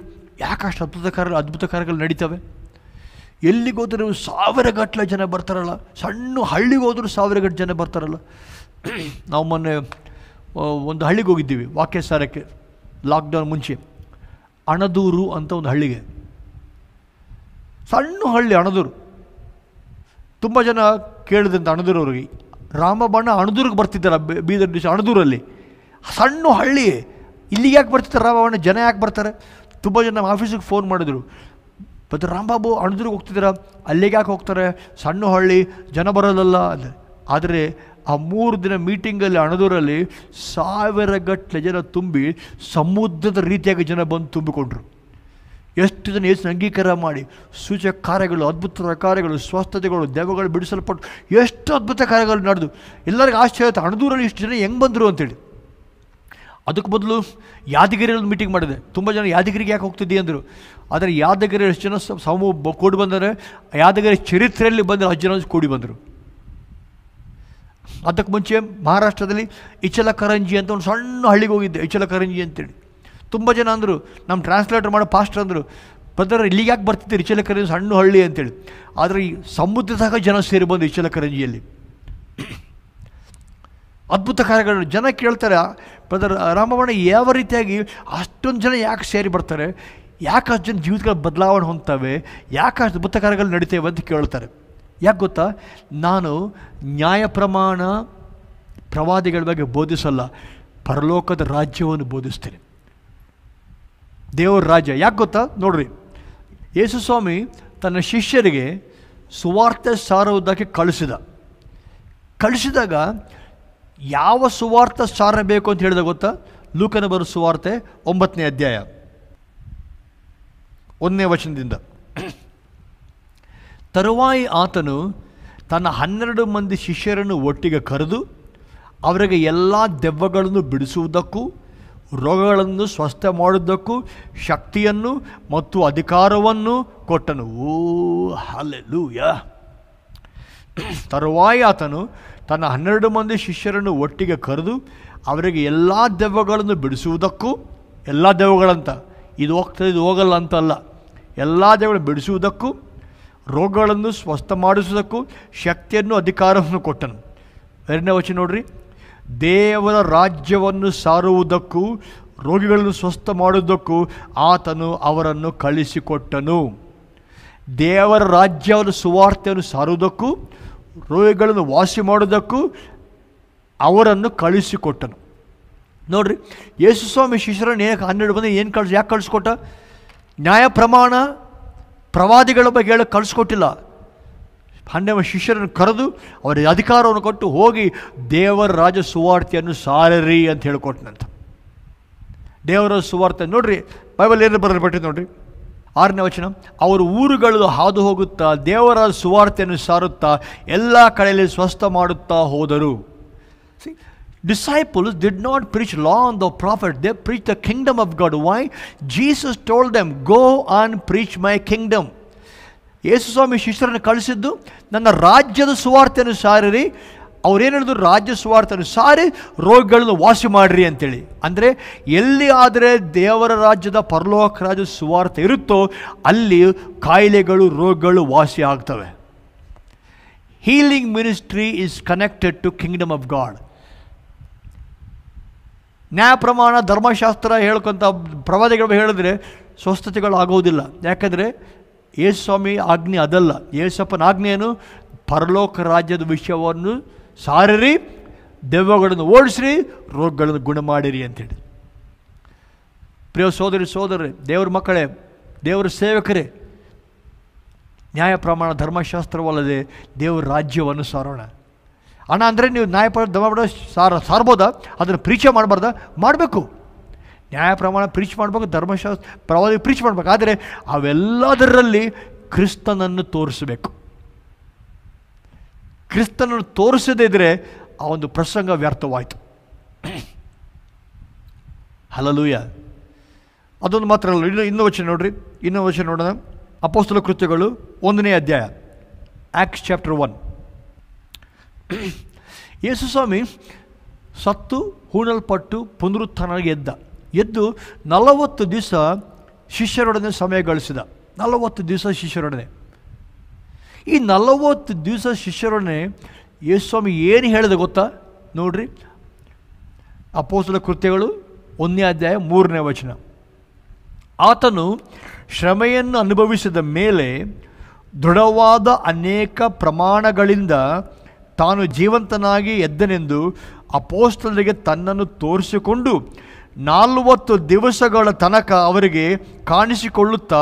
ಯಾಕಷ್ಟು ಅದ್ಭುತ ಕಾರ್ಯ ಅದ್ಭುತ ಕಾರ್ಯಗಳು ನಡೀತವೆ ಎಲ್ಲಿಗೋದರೂ ಸಾವಿರ ಗಟ್ಟಲೆ ಜನ ಬರ್ತಾರಲ್ಲ ಸಣ್ಣ ಹಳ್ಳಿಗೆ ಸಾವಿರಗಟ್ಟು ಸಾವಿರ ಗಟ್ಟ ಜನ ಬರ್ತಾರಲ್ಲ ನಾವು ಮೊನ್ನೆ ಒಂದು ಹಳ್ಳಿಗೆ ಹೋಗಿದ್ದೀವಿ ವಾಕ್ಯ ಸಾರಕ್ಕೆ ಲಾಕ್ಡೌನ್ ಮುಂಚೆ ಅಣದೂರು ಅಂತ ಒಂದು ಹಳ್ಳಿಗೆ ಸಣ್ಣ ಹಳ್ಳಿ ಅಣದೂರು ತುಂಬ ಜನ ಕೇಳಿದಂತ ಅಣದೂರವ್ರಿಗೆ ರಾಮಬಣ್ಣ ಅಣದೂರಿಗೆ ಬರ್ತಿದ್ದಾರೆ ಬೀದರ್ ದಿವಸ ಅಣದೂರಲ್ಲಿ ಸಣ್ಣ ಹಳ್ಳಿ ಇಲ್ಲಿಗೆ ಯಾಕೆ ಬರ್ತಿದ್ದಾರೆ ರಾಮಬಣ್ಣ ಜನ ಯಾಕೆ ಬರ್ತಾರೆ ತುಂಬ ಜನ ಆಫೀಸಿಗೆ ಫೋನ್ ಮಾಡಿದ್ರು ಮತ್ತು ರಾಮ್ಬಾಬು ಅಣದುರ್ಗೆ ಹೋಗ್ತಿದ್ದೀರ ಅಲ್ಲಿಗೆ ಯಾಕೆ ಹೋಗ್ತಾರೆ ಸಣ್ಣ ಹಳ್ಳಿ ಜನ ಬರೋದಲ್ಲ ಅಂದರೆ ಆದರೆ ಆ ಮೂರು ದಿನ ಮೀಟಿಂಗಲ್ಲಿ ಅಣದೂರಲ್ಲಿ ಸಾವಿರ ಗಟ್ಟಲೆ ಜನ ತುಂಬಿ ಸಮುದ್ರದ ರೀತಿಯಾಗಿ ಜನ ಬಂದು ತುಂಬಿಕೊಂಡ್ರು ಎಷ್ಟು ಜನ ಎಷ್ಟು ಅಂಗೀಕಾರ ಮಾಡಿ ಸೂಚಕ ಕಾರ್ಯಗಳು ಅದ್ಭುತ ಕಾರ್ಯಗಳು ಸ್ವಸ್ಥತೆಗಳು ದೆವ್ವಗಳು ಬಿಡಿಸಲ್ಪಟ್ಟು ಎಷ್ಟು ಅದ್ಭುತ ಕಾರ್ಯಗಳು ನಡೆದು ಎಲ್ಲರಿಗೂ ಆಶ್ಚರ್ಯ ಆಯಿತು ಅಣದೂರಲ್ಲಿ ಇಷ್ಟು ಜನ ಹೆಂಗೆ ಬಂದರು ಅಂತೇಳಿ ಅದಕ್ಕೆ ಬದಲು ಯಾದಗಿರಿಯಲ್ಲಿ ಮೀಟಿಂಗ್ ಮಾಡಿದೆ ತುಂಬ ಜನ ಯಾದಗಿರಿಗೆ ಯಾಕೆ ಹೋಗ್ತಿದ್ದೆ ಅಂದರು ಆದರೆ ಯಾದಗಿರಿ ಎಷ್ಟು ಜನ ಸಮೂ ಕೂಡಿ ಬಂದರೆ ಯಾದಗಿರಿ ಚರಿತ್ರೆಯಲ್ಲಿ ಬಂದರೆ ಹತ್ತು ಜನ ಕೂಡಿ ಬಂದರು ಅದಕ್ಕೆ ಮುಂಚೆ ಮಹಾರಾಷ್ಟ್ರದಲ್ಲಿ ಇಚಲಕರಂಜಿ ಅಂತ ಒಂದು ಸಣ್ಣ ಹಳ್ಳಿಗೆ ಹೋಗಿದ್ದೆ ಇಚಲಕರಂಜಿ ಅಂತೇಳಿ ತುಂಬ ಜನ ಅಂದರು ನಮ್ಮ ಟ್ರಾನ್ಸ್ಲೇಟರ್ ಮಾಡೋ ಪಾಸ್ಟರ್ ಅಂದರು ಬದರ ಇಲ್ಲಿಗೆ ಯಾಕೆ ಬರ್ತಿದ್ದೆ ಇಚಲಕರಂಜಿ ಸಣ್ಣ ಹಳ್ಳಿ ಅಂತೇಳಿ ಆದರೆ ಈ ಸಮುದ್ರದಾಗ ಜನ ಸೇರಿ ಬಂದು ಕರಂಜಿಯಲ್ಲಿ ಅದ್ಭುತ ಕಾರ್ಯಗಳು ಜನ ಕೇಳ್ತಾರೆ ಬ್ರದರ್ ರಾಮವಣ ಯಾವ ರೀತಿಯಾಗಿ ಅಷ್ಟೊಂದು ಜನ ಯಾಕೆ ಸೇರಿ ಬರ್ತಾರೆ ಯಾಕೆ ಅಷ್ಟು ಜನ ಜೀವಿತಗಳು ಬದಲಾವಣೆ ಹೊಂತವೆ ಯಾಕೆ ಅಷ್ಟು ಅದ್ಭುತ ಕಾರ್ಯಗಳು ನಡೀತೇವೆ ಅಂತ ಕೇಳ್ತಾರೆ ಯಾಕೆ ಗೊತ್ತಾ ನಾನು ನ್ಯಾಯ ಪ್ರಮಾಣ ಪ್ರವಾದಿಗಳ ಬಗ್ಗೆ ಬೋಧಿಸಲ್ಲ ಪರಲೋಕದ ರಾಜ್ಯವನ್ನು ಬೋಧಿಸ್ತೇನೆ ದೇವರ ರಾಜ್ಯ ಯಾಕೆ ಗೊತ್ತಾ ನೋಡ್ರಿ ಯೇಸುಸ್ವಾಮಿ ಸ್ವಾಮಿ ತನ್ನ ಶಿಷ್ಯರಿಗೆ ಸುವಾರ್ತೆ ಸಾರುವುದಕ್ಕೆ ಕಳಿಸಿದ ಕಳಿಸಿದಾಗ ಯಾವ ಸುವಾರ್ಥ ಸಾರಬೇಕು ಬೇಕು ಅಂತ ಹೇಳಿದ ಗೊತ್ತಾ ಲೂಕನ ಬರೋ ಸುವಾರ್ತೆ ಒಂಬತ್ತನೇ ಅಧ್ಯಾಯ ಒಂದನೇ ವಚನದಿಂದ ತರುವಾಯಿ ಆತನು ತನ್ನ ಹನ್ನೆರಡು ಮಂದಿ ಶಿಷ್ಯರನ್ನು ಒಟ್ಟಿಗೆ ಕರೆದು ಅವರಿಗೆ ಎಲ್ಲ ದೆವ್ವಗಳನ್ನು ಬಿಡಿಸುವುದಕ್ಕೂ ರೋಗಗಳನ್ನು ಸ್ವಸ್ಥ ಮಾಡುವುದಕ್ಕೂ ಶಕ್ತಿಯನ್ನು ಮತ್ತು ಅಧಿಕಾರವನ್ನು ಕೊಟ್ಟನು ಓ ಹಲ್ಲೆಲೂಯ ತರುವಾಯಿ ಆತನು ತನ್ನ ಹನ್ನೆರಡು ಮಂದಿ ಶಿಷ್ಯರನ್ನು ಒಟ್ಟಿಗೆ ಕರೆದು ಅವರಿಗೆ ಎಲ್ಲ ದೆವ್ವಗಳನ್ನು ಬಿಡಿಸುವುದಕ್ಕೂ ಎಲ್ಲ ದೆವ್ವಗಳಂತ ಇದು ಹೋಗ್ತದೆ ಇದು ಹೋಗಲ್ಲ ಅಂತಲ್ಲ ಎಲ್ಲ ದೆವ್ವಗಳನ್ನು ಬಿಡಿಸುವುದಕ್ಕೂ ರೋಗಗಳನ್ನು ಸ್ವಸ್ಥ ಮಾಡಿಸುವುದಕ್ಕೂ ಶಕ್ತಿಯನ್ನು ಅಧಿಕಾರವನ್ನು ಕೊಟ್ಟನು ಎರಡನೇ ವಚನ ನೋಡ್ರಿ ದೇವರ ರಾಜ್ಯವನ್ನು ಸಾರುವುದಕ್ಕೂ ರೋಗಿಗಳನ್ನು ಸ್ವಸ್ಥ ಮಾಡುವುದಕ್ಕೂ ಆತನು ಅವರನ್ನು ಕಳಿಸಿಕೊಟ್ಟನು ದೇವರ ರಾಜ್ಯವನ್ನು ಸುವಾರ್ತೆಯನ್ನು ಸಾರುವುದಕ್ಕೂ ರೋಗಿಗಳನ್ನು ವಾಸಿ ಮಾಡೋದಕ್ಕೂ ಅವರನ್ನು ಕಳಿಸಿಕೊಟ್ಟನು ನೋಡ್ರಿ ಯೇಸು ಸ್ವಾಮಿ ಶಿಷ್ಯರನ್ನು ಏಕೆ ಹನ್ನೆರಡು ಬಂದು ಏನು ಕಳ್ಸಿ ಯಾಕೆ ಕಳಿಸ್ಕೊಟ್ಟ ನ್ಯಾಯ ಪ್ರಮಾಣ ಪ್ರವಾದಿಗಳ ಬಗ್ಗೆ ಹೇಳಕ್ಕೆ ಕಳಿಸ್ಕೊಟ್ಟಿಲ್ಲ ಹನ್ನೆರಡು ಶಿಷ್ಯರನ್ನು ಕರೆದು ಅವರಿಗೆ ಅಧಿಕಾರವನ್ನು ಕೊಟ್ಟು ಹೋಗಿ ದೇವರ ರಾಜ ಸುವಾರ್ತೆಯನ್ನು ಸಾರರಿ ಅಂತ ಹೇಳಿಕೊಟ್ಟನಂತ ದೇವರ ಸುವಾರ್ತೆ ನೋಡ್ರಿ ಬೈಬಲ್ ಏನು ಬರಲ್ಪಟ್ಟಿದೆ ನೋಡ್ರಿ ಆರನೇ ವಚನ ಅವರು ಊರುಗಳು ಹಾದು ಹೋಗುತ್ತಾ ದೇವರ ಸುವಾರ್ತೆಯನ್ನು ಸಾರುತ್ತಾ ಎಲ್ಲ ಕಡೆಯಲ್ಲಿ ಸ್ವಸ್ಥ ಮಾಡುತ್ತಾ ಹೋದರು disciples did not preach law and the prophet they preach the kingdom of God why Jesus told them go and preach my kingdom ಯೇಸುಸ್ವಾಮಿ ಶಿಷ್ಯರನ್ನು ಕಳಿಸಿದ್ದು ನನ್ನ ರಾಜ್ಯದ ಸುವಾರ್ತೆಯನ್ನು ಸಾರಿರಿ ಏನು ಹೇಳಿದ್ರು ರಾಜ್ಯ ಸಾರಿ ರೋಗಗಳನ್ನು ವಾಸಿ ಮಾಡ್ರಿ ಅಂತೇಳಿ ಅಂದರೆ ಎಲ್ಲಿ ಆದರೆ ದೇವರ ರಾಜ್ಯದ ಪರಲೋಕ ರಾಜ್ಯದ ಸ್ವಾರ್ಥ ಇರುತ್ತೋ ಅಲ್ಲಿ ಕಾಯಿಲೆಗಳು ರೋಗಗಳು ವಾಸಿ ಆಗ್ತವೆ healing ministry is connected to kingdom of God ನ್ಯಾಯ ಪ್ರಮಾಣ ಧರ್ಮಶಾಸ್ತ್ರ ಹೇಳ್ಕೊಂತ ಪ್ರವಾದಿಗಳು ಹೇಳಿದ್ರೆ ಸ್ವಸ್ಥತೆಗಳು ಆಗೋದಿಲ್ಲ ಯಾಕಂದರೆ ಸ್ವಾಮಿ ಆಜ್ಞೆ ಅದಲ್ಲ ಯೇಸಪ್ಪನ ಆಜ್ಞೆಯನ್ನು ಪರಲೋಕ ರಾಜ್ಯದ ವಿಷಯವನ್ನು ಸಾರಿರಿ ದೆವ್ವಗಳನ್ನು ಓಡಿಸ್ರಿ ರೋಗಗಳನ್ನು ಗುಣ ಮಾಡಿರಿ ಅಂತೇಳಿ ಪ್ರಿಯ ಸೋದರಿ ಸೋದರಿ ದೇವ್ರ ಮಕ್ಕಳೇ ದೇವರ ಸೇವಕರೇ ನ್ಯಾಯ ಪ್ರಮಾಣ ಧರ್ಮಶಾಸ್ತ್ರವಲ್ಲದೆ ದೇವರ ರಾಜ್ಯವನ್ನು ಸಾರೋಣ ಹಣ ಅಂದರೆ ನೀವು ನ್ಯಾಯಪಡ ಧರ್ಮಪಡ ಸಾರ ಸಾರ್ಬೋದಾ ಅದನ್ನು ಪ್ರೀಚೆ ಮಾಡಬಾರ್ದ ಮಾಡಬೇಕು ನ್ಯಾಯ ಪ್ರಮಾಣ ಪ್ರೀಚ್ ಮಾಡಬೇಕು ಧರ್ಮಶಾಸ್ತ್ರ ಪ್ರವಾದ ಪ್ರೀಚ್ ಮಾಡಬೇಕು ಆದರೆ ಅವೆಲ್ಲದರಲ್ಲಿ ಕ್ರಿಸ್ತನನ್ನು ತೋರಿಸಬೇಕು ಕ್ರಿಸ್ತನನ್ನು ತೋರಿಸದೇ ಇದ್ದರೆ ಆ ಒಂದು ಪ್ರಸಂಗ ವ್ಯರ್ಥವಾಯಿತು ಹಲಲೂಯ ಅದೊಂದು ಮಾತ್ರ ಅಲ್ಲ ಇನ್ನು ಇನ್ನೂ ವಚನ ನೋಡ್ರಿ ಇನ್ನೂ ವಚನ ನೋಡೋಣ ಅಪೋಸ್ತಲ ಕೃತ್ಯಗಳು ಒಂದನೇ ಅಧ್ಯಾಯ ಆ್ಯಕ್ಸ್ ಚಾಪ್ಟರ್ ಒನ್ ಯೇಸು ಸ್ವಾಮಿ ಸತ್ತು ಹೂಣಲ್ಪಟ್ಟು ಪುನರುತ್ಥಾನ ಎದ್ದ ಎದ್ದು ನಲವತ್ತು ದಿವಸ ಶಿಷ್ಯರೊಡನೆ ಸಮಯ ಗಳಿಸಿದ ನಲವತ್ತು ದಿವಸ ಶಿಷ್ಯರೊಡನೆ ಈ ನಲವತ್ತು ದಿವಸ ಶಿಷ್ಯರೊಡನೆ ಯೇಸು ಸ್ವಾಮಿ ಏನು ಹೇಳಿದೆ ಗೊತ್ತಾ ನೋಡ್ರಿ ಅಪೋಸಲ ಕೃತ್ಯಗಳು ಒಂದನೇ ಅಧ್ಯಾಯ ಮೂರನೇ ವಚನ ಆತನು ಶ್ರಮೆಯನ್ನು ಅನುಭವಿಸಿದ ಮೇಲೆ ದೃಢವಾದ ಅನೇಕ ಪ್ರಮಾಣಗಳಿಂದ ತಾನು ಜೀವಂತನಾಗಿ ಎದ್ದನೆಂದು ಅಪೋಸ್ತಲರಿಗೆ ತನ್ನನ್ನು ತೋರಿಸಿಕೊಂಡು ನಾಲ್ವತ್ತು ದಿವಸಗಳ ತನಕ ಅವರಿಗೆ ಕಾಣಿಸಿಕೊಳ್ಳುತ್ತಾ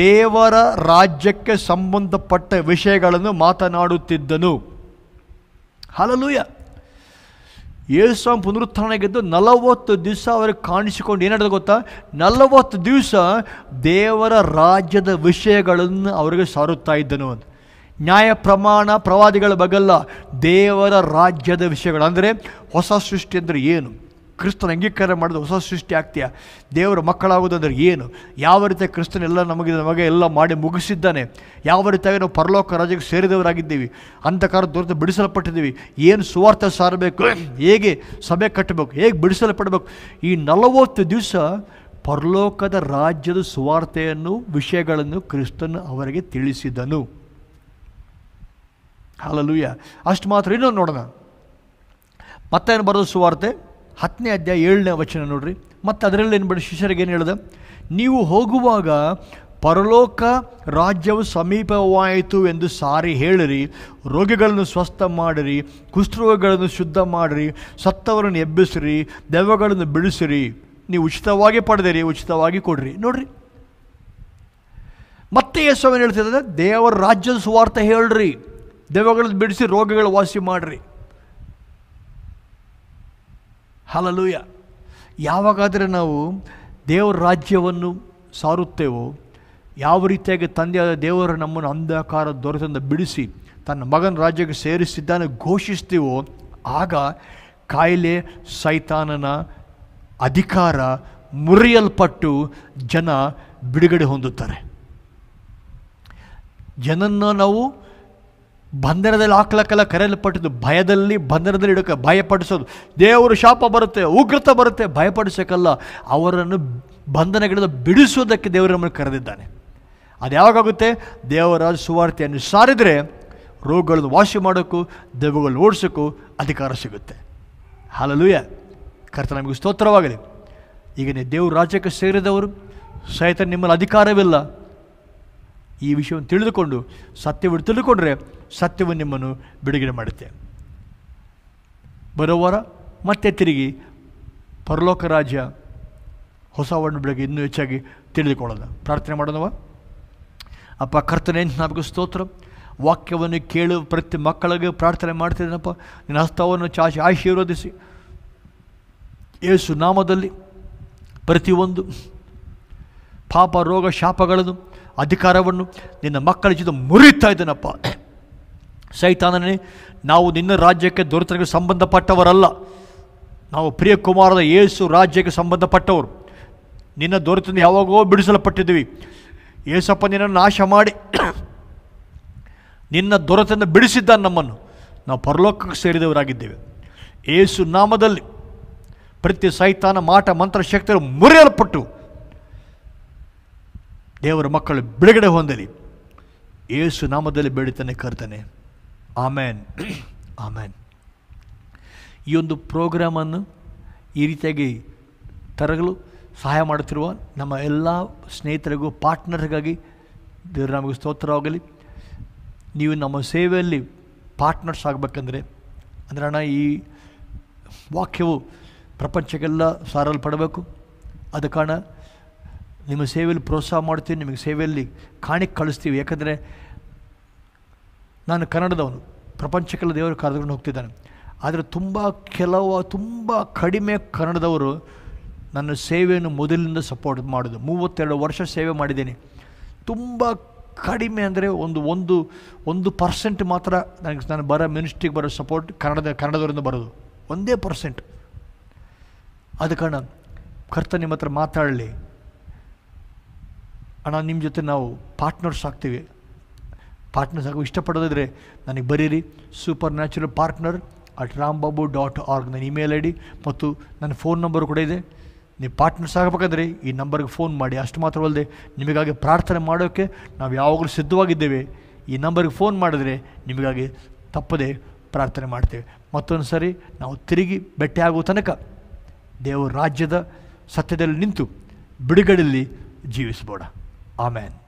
ದೇವರ ರಾಜ್ಯಕ್ಕೆ ಸಂಬಂಧಪಟ್ಟ ವಿಷಯಗಳನ್ನು ಮಾತನಾಡುತ್ತಿದ್ದನು ಹಲಲುಯ ಯೇಸು ಪುನರುತ್ಥಾನಗೆದ್ದು ನಲವತ್ತು ದಿವಸ ಅವ್ರಿಗೆ ಕಾಣಿಸಿಕೊಂಡು ಏನು ಗೊತ್ತಾ ನಲವತ್ತು ದಿವಸ ದೇವರ ರಾಜ್ಯದ ವಿಷಯಗಳನ್ನು ಅವರಿಗೆ ಸಾರುತ್ತಾ ಇದ್ದನು ಅಂತ ನ್ಯಾಯ ಪ್ರಮಾಣ ಪ್ರವಾದಿಗಳ ಬಗ್ಗೆಲ್ಲ ದೇವರ ರಾಜ್ಯದ ವಿಷಯಗಳು ಅಂದರೆ ಹೊಸ ಸೃಷ್ಟಿ ಅಂದರೆ ಏನು ಕ್ರಿಸ್ತನ ಅಂಗೀಕಾರ ಮಾಡಿದ ಹೊಸ ಸೃಷ್ಟಿ ಆಗ್ತೀಯಾ ದೇವರ ಮಕ್ಕಳಾಗೋದಂದ್ರೆ ಏನು ಯಾವ ರೀತಿಯ ಕ್ರಿಸ್ತನೆಲ್ಲ ನಮಗೆ ನಮಗೆ ಎಲ್ಲ ಮಾಡಿ ಮುಗಿಸಿದ್ದಾನೆ ಯಾವ ರೀತಿಯಾಗಿ ನಾವು ಪರಲೋಕ ರಾಜ್ಯಕ್ಕೆ ಸೇರಿದವರಾಗಿದ್ದೀವಿ ಅಂಧಕಾರ ದೊರೆತು ಬಿಡಿಸಲ್ಪಟ್ಟಿದ್ದೀವಿ ಏನು ಸುವಾರ್ಥ ಸಾರಬೇಕು ಹೇಗೆ ಸಭೆ ಕಟ್ಟಬೇಕು ಹೇಗೆ ಬಿಡಿಸಲ್ಪಡಬೇಕು ಈ ನಲವತ್ತು ದಿವಸ ಪರಲೋಕದ ರಾಜ್ಯದ ಸುವಾರ್ತೆಯನ್ನು ವಿಷಯಗಳನ್ನು ಕ್ರಿಸ್ತನು ಅವರಿಗೆ ತಿಳಿಸಿದನು ಅಲ್ಲೂಯ್ಯ ಅಷ್ಟು ಮಾತ್ರ ಇನ್ನೊಂದು ನೋಡೋಣ ಮತ್ತೇನು ಬರೋದು ಸುವಾರ್ತೆ ಹತ್ತನೇ ಅಧ್ಯಾಯ ಏಳನೇ ವಚನ ನೋಡ್ರಿ ಮತ್ತು ಅದರಲ್ಲಿ ಏನು ಬಿಡಿ ಶಿಷ್ಯರಿಗೆ ಏನು ಹೇಳಿದೆ ನೀವು ಹೋಗುವಾಗ ಪರಲೋಕ ರಾಜ್ಯವು ಸಮೀಪವಾಯಿತು ಎಂದು ಸಾರಿ ಹೇಳಿರಿ ರೋಗಿಗಳನ್ನು ಸ್ವಸ್ಥ ಮಾಡಿರಿ ಕುಷ್ಠರೋಗಗಳನ್ನು ಶುದ್ಧ ಮಾಡಿರಿ ಸತ್ತವರನ್ನು ಎಬ್ಬಿಸಿರಿ ದೆವ್ವಗಳನ್ನು ಬಿಡಿಸಿರಿ ನೀವು ಉಚಿತವಾಗಿ ಪಡೆದಿರಿ ಉಚಿತವಾಗಿ ಕೊಡ್ರಿ ನೋಡ್ರಿ ಮತ್ತೆ ಯೇಸುವನ್ ಹೇಳ್ತಿದ್ದಾರೆ ದೇವರ ರಾಜ್ಯದ ಸುವಾರ್ಥ ಹೇಳ್ರಿ ದೆವ್ವಗಳನ್ನು ಬಿಡಿಸಿ ರೋಗಗಳು ವಾಸಿ ಮಾಡಿರಿ ಹಲಲುಯ ಯಾವಾಗಾದರೆ ನಾವು ದೇವರ ರಾಜ್ಯವನ್ನು ಸಾರುತ್ತೇವೋ ಯಾವ ರೀತಿಯಾಗಿ ತಂದೆಯಾದ ದೇವರು ನಮ್ಮನ್ನು ಅಂಧಕಾರ ದೊರೆತಂದ ಬಿಡಿಸಿ ತನ್ನ ಮಗನ ರಾಜ್ಯಕ್ಕೆ ಸೇರಿಸಿದ್ದಾನೆ ಘೋಷಿಸ್ತೀವೋ ಆಗ ಕಾಯಿಲೆ ಸೈತಾನನ ಅಧಿಕಾರ ಮುರಿಯಲ್ಪಟ್ಟು ಜನ ಬಿಡುಗಡೆ ಹೊಂದುತ್ತಾರೆ ಜನನ್ನು ನಾವು ಬಂಧನದಲ್ಲಿ ಹಾಕ್ಲಕ್ಕೆಲ್ಲ ಕರೆಯಲ್ಪಟ್ಟಿದ್ದು ಭಯದಲ್ಲಿ ಬಂಧನದಲ್ಲಿ ಇಡೋಕೆ ಭಯಪಡಿಸೋದು ದೇವರು ಶಾಪ ಬರುತ್ತೆ ಉಗ್ರತ ಬರುತ್ತೆ ಭಯಪಡಿಸೋಕ್ಕಲ್ಲ ಅವರನ್ನು ಬಂಧನಗಳಿಂದ ಬಿಡಿಸೋದಕ್ಕೆ ದೇವರು ನಮ್ಮನ್ನು ಕರೆದಿದ್ದಾನೆ ಅದು ಯಾವಾಗುತ್ತೆ ದೇವರ ಸುವಾರ್ತೆಯನ್ನು ಸಾರಿದರೆ ರೋಗಗಳನ್ನು ವಾಸಿ ಮಾಡೋಕ್ಕೂ ದೆವ್ವಗಳು ಓಡಿಸೋಕ್ಕೂ ಅಧಿಕಾರ ಸಿಗುತ್ತೆ ಹಾಲಲ್ಲೂಯ ಕರ್ತ ನಮಗೆ ಸ್ತೋತ್ರವಾಗಲಿ ಈಗ ನೀವು ದೇವ್ರ ರಾಜ್ಯಕ್ಕೆ ಸೇರಿದವರು ಸಹಿತ ನಿಮ್ಮಲ್ಲಿ ಅಧಿಕಾರವಿಲ್ಲ ಈ ವಿಷಯವನ್ನು ತಿಳಿದುಕೊಂಡು ಸತ್ಯವನ್ನು ತಿಳಿದುಕೊಂಡ್ರೆ ಸತ್ಯವನ್ನು ನಿಮ್ಮನ್ನು ಬಿಡುಗಡೆ ಮಾಡುತ್ತೆ ಬರೋವಾರ ಮತ್ತೆ ತಿರುಗಿ ಪರಲೋಕ ರಾಜ್ಯ ಹೊಸ ವರ್ಣ ಬೆಳಗ್ಗೆ ಇನ್ನೂ ಹೆಚ್ಚಾಗಿ ತಿಳಿದುಕೊಳ್ಳೋಣ ಪ್ರಾರ್ಥನೆ ಮಾಡೋಣವ ಅಪ್ಪ ಕರ್ತನೆ ನಮಗೂ ಸ್ತೋತ್ರ ವಾಕ್ಯವನ್ನು ಕೇಳು ಪ್ರತಿ ಮಕ್ಕಳಿಗೆ ಪ್ರಾರ್ಥನೆ ಮಾಡ್ತಿದ್ದೇನಪ್ಪ ನಿನ್ನ ಹಸ್ತವನ್ನು ಚಾಚಿ ಆಶೀರ್ವದಿಸಿ ಯೇಸು ನಾಮದಲ್ಲಿ ಪ್ರತಿಯೊಂದು ಪಾಪ ರೋಗ ಶಾಪಗಳನ್ನು ಅಧಿಕಾರವನ್ನು ನಿನ್ನ ಮಕ್ಕಳ ಜೊತೆ ಮುರಿತಾ ಇದ್ದೇನಪ್ಪ ಸೈತಾನನೇ ನಾವು ನಿನ್ನ ರಾಜ್ಯಕ್ಕೆ ದೊರೆತನಿಗೆ ಸಂಬಂಧಪಟ್ಟವರಲ್ಲ ನಾವು ಪ್ರಿಯಕುಮಾರದ ಯೇಸು ರಾಜ್ಯಕ್ಕೆ ಸಂಬಂಧಪಟ್ಟವರು ನಿನ್ನ ದೊರೆತನ ಯಾವಾಗೋ ಬಿಡಿಸಲ್ಪಟ್ಟಿದ್ದೀವಿ ಯೇಸಪ್ಪ ನಿನ್ನನ್ನು ನಾಶ ಮಾಡಿ ನಿನ್ನ ದೊರೆತಿಂದ ಬಿಡಿಸಿದ್ದ ನಮ್ಮನ್ನು ನಾವು ಪರಲೋಕಕ್ಕೆ ಸೇರಿದವರಾಗಿದ್ದೇವೆ ಏಸು ನಾಮದಲ್ಲಿ ಪ್ರತಿ ಸೈತಾನ ಮಾಟ ಮಂತ್ರ ಶಕ್ತಿಯಲ್ಲಿ ಮುರಿಯಲ್ಪಟ್ಟು ದೇವರ ಮಕ್ಕಳು ಬಿಡುಗಡೆ ಹೊಂದಲಿ ಏಸು ನಾಮದಲ್ಲಿ ಬೇಡಿತಾನೆ ಕರ್ತಾನೆ ಆಮೇನ್ ಆಮೇನ್ ಈ ಒಂದು ಪ್ರೋಗ್ರಾಮನ್ನು ಈ ರೀತಿಯಾಗಿ ತರಗಲು ಸಹಾಯ ಮಾಡುತ್ತಿರುವ ನಮ್ಮ ಎಲ್ಲ ಸ್ನೇಹಿತರಿಗೂ ಪಾರ್ಟ್ನರ್ಗಾಗಿ ದೇವರು ನಮಗೆ ಸ್ತೋತ್ರವಾಗಲಿ ನೀವು ನಮ್ಮ ಸೇವೆಯಲ್ಲಿ ಪಾರ್ಟ್ನರ್ಸ್ ಆಗಬೇಕಂದ್ರೆ ಅಂದರೆ ಅಣ್ಣ ಈ ವಾಕ್ಯವು ಪ್ರಪಂಚಕ್ಕೆಲ್ಲ ಸಾರಲ್ಪಡಬೇಕು ಅದ ಕಾರಣ ನಿಮ್ಮ ಸೇವೆಯಲ್ಲಿ ಪ್ರೋತ್ಸಾಹ ಮಾಡ್ತೀನಿ ನಿಮಗೆ ಸೇವೆಯಲ್ಲಿ ಕಾಣಿಕೆ ಕಳಿಸ್ತೀವಿ ಯಾಕಂದರೆ ನಾನು ಕನ್ನಡದವನು ಪ್ರಪಂಚಕ್ಕೆಲ್ಲ ದೇವರು ಕರೆದುಕೊಂಡು ಹೋಗ್ತಿದ್ದಾನೆ ಆದರೆ ತುಂಬ ಕೆಲವು ತುಂಬ ಕಡಿಮೆ ಕನ್ನಡದವರು ನನ್ನ ಸೇವೆಯನ್ನು ಮೊದಲಿನಿಂದ ಸಪೋರ್ಟ್ ಮಾಡೋದು ಮೂವತ್ತೆರಡು ವರ್ಷ ಸೇವೆ ಮಾಡಿದ್ದೀನಿ ತುಂಬ ಕಡಿಮೆ ಅಂದರೆ ಒಂದು ಒಂದು ಒಂದು ಪರ್ಸೆಂಟ್ ಮಾತ್ರ ನನಗೆ ನಾನು ಬರೋ ಮಿನಿಸ್ಟ್ರಿಗೆ ಬರೋ ಸಪೋರ್ಟ್ ಕನ್ನಡದ ಕನ್ನಡದವರಿಂದ ಬರೋದು ಒಂದೇ ಪರ್ಸೆಂಟ್ ಆದ ಕಾರಣ ಕರ್ತ ನಿಮ್ಮ ಹತ್ರ ಮಾತಾಡಲಿ ಅಣ್ಣ ನಿಮ್ಮ ಜೊತೆ ನಾವು ಪಾರ್ಟ್ನರ್ಸ್ ಆಗ್ತೀವಿ ಪಾರ್ಟ್ನರ್ಸ್ ಆಗೋ ಇಷ್ಟಪಡೋದಿದ್ರೆ ನನಗೆ ಬರೀರಿ supernatural partner at Ram Babu dot org ನನ್ನ ಇಮೇಲ್ ಐ ಡಿ ಮತ್ತು ನನ್ನ ಫೋನ್ ನಂಬರ್ ಕೂಡ ಇದೆ ನೀವು ಪಾರ್ಟ್ನರ್ಸ್ ಆಗಬೇಕಾದ್ರೆ ಈ ನಂಬರ್ಗೆ ಫೋನ್ ಮಾಡಿ ಅಷ್ಟು ಮಾತ್ರವಲ್ಲದೆ ನಿಮಗಾಗಿ ಪ್ರಾರ್ಥನೆ ಮಾಡೋಕ್ಕೆ ನಾವು ಯಾವಾಗಲೂ ಸಿದ್ಧವಾಗಿದ್ದೇವೆ ಈ ನಂಬರ್ಗೆ ಫೋನ್ ಮಾಡಿದ್ರೆ ನಿಮಗಾಗಿ ತಪ್ಪದೆ ಪ್ರಾರ್ಥನೆ ಮಾಡ್ತೇವೆ ಮತ್ತೊಂದು ಸರಿ ನಾವು ತಿರುಗಿ ಆಗುವ ತನಕ ದೇವರ ರಾಜ್ಯದ ಸತ್ಯದಲ್ಲಿ ನಿಂತು ಬಿಡುಗಡೆಯಲ್ಲಿ ಜೀವಿಸ್ಬೋಣ Amen.